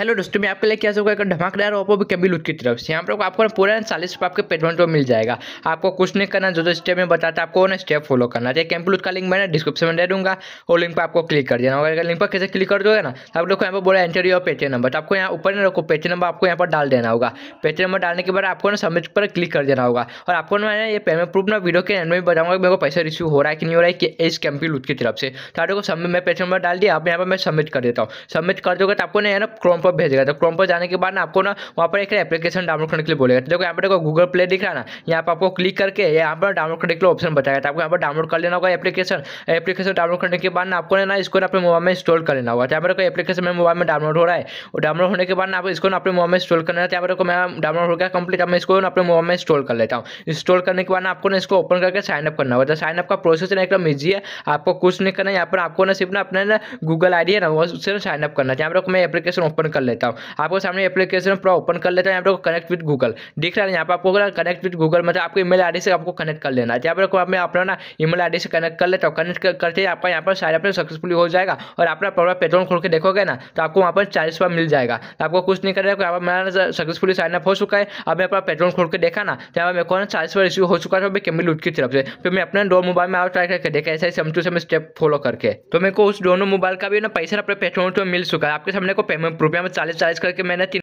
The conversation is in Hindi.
हेलो दोस्तों मैं आपके लिए क्या होगा एक धमाकेदार ओप्पो कैबी लुट की तरफ से यहाँ पर आपको पूरा चालीस रुपये आपके पेटमेंट पर मिल जाएगा आपको कुछ नहीं करना जो जो स्टेप में बताता आपको ना स्टेप फॉलो करना चाहिए कैंपल लूट का लिंक मैंने डिस्क्रिप्शन में दे दूंगा और लिंक पर आपको क्लिक कर देना होगा लिंक पर कैसे क्लिक कर दोगे ना आप लोग यहाँ पर बोला एंट्री और पेटीएम नंबर तो आपको यहाँ ऊपर ना रखो पेटीएम नंबर आपको यहाँ पर डाल देना होगा पेटीएम नंबर डालने के बाद आपको ना सबमिट पर क्लिक कर देना होगा और आपको मैंने ये पेमेंट प्रूफ ना वीडियो के एंड में बताऊंगा मेरे को पैसा रिसीव हो रहा है कि नहीं हो रहा है कि इस कैंपी लूट की तरफ से तो आपको मैं पेटीएम नंबर डाल दिया आप यहाँ पर मैं सबमिट कर देता हूँ सबमिट कर दोगे तो आपको ना क्रोम पर पर भेजेगा तो क्रोम पर जाने के बाद ना आपको ना वहाँ पर एक एप्लीकेशन डाउनलोड करने के लिए बोलेगा तो देखो यहाँ पर देखो गूगल प्ले दिख रहा है ना यहाँ पर आपको क्लिक करके यहाँ पर डाउनलोड करने के लिए ऑप्शन बताया था आपको यहाँ पर डाउनलोड कर लेना होगा एप्लीकेशन एप्लीकेशन डाउनलोड करने के बाद ना आपको ना इसको अपने मोबाइल में इंस्टॉल कर लेना होगा यहाँ पर एप्लीकेशन मेरे मोबाइल में डाउनलोड हो रहा है और डाउनलोड होने के बाद ना इसको अपने मोबाइल में इंस्टॉल करना है यहाँ पर मैं डाउनलोड हो गया कंप्लीट मैं इसको अपने मोबाइल में इंस्टॉल कर लेता हूँ इंस्टॉल करने के बाद ना आपको ना इसको ओपन करके साइनअप करना होगा साइनअप का प्रोसेस ना एकदम ईजी है आपको कुछ नहीं करना है यहाँ पर आपको ना सिर्फ ना अपने ना गूगल आई है ना उससे साइनअप करना है यहाँ पर मैं एप्लीकेशन ओपन कर लेता हूँ आपको सामने एप्लीकेशन पूरा ओपन कर लेता हूँ यहाँ पर कनेक्ट विद गूगल दिख रहा है यहाँ पर आपको कनेक्ट विद गूगल मतलब आपको ईमेल आईडी से आपको कनेक्ट कर लेना है यहाँ पर मैं अपना ना ईमेल आईडी से कनेक्ट कर लेता हूँ कनेक्ट करते ही आपका यहाँ पर सारे अपने सक्सेसफुल हो जाएगा और अपना पूरा पेट्रोल खोल के देखोगे ना तो आपको वहाँ पर चालीस रुपये मिल जाएगा तो आपको कुछ नहीं करेगा यहाँ पर मेरा सक्सेसफुल साइन अप हो चुका है अब मैं अपना पेट्रोल खोल के देखा ना तो जहाँ मेरे को ना चालीस रुपये रिसीव हो चुका था कैमिल लूट की तरफ से फिर तो मैं अपने दो मोबाइल में और ट्राई करके देखा ऐसे same to same step follow करके तो मेरे को उस दोनों मोबाइल का भी ना पैसा अपने पेट्रोल तो मिल चुका है आपके सामने को पेमेंट प्रूफ में चालीस चालीस करके मैंने तीन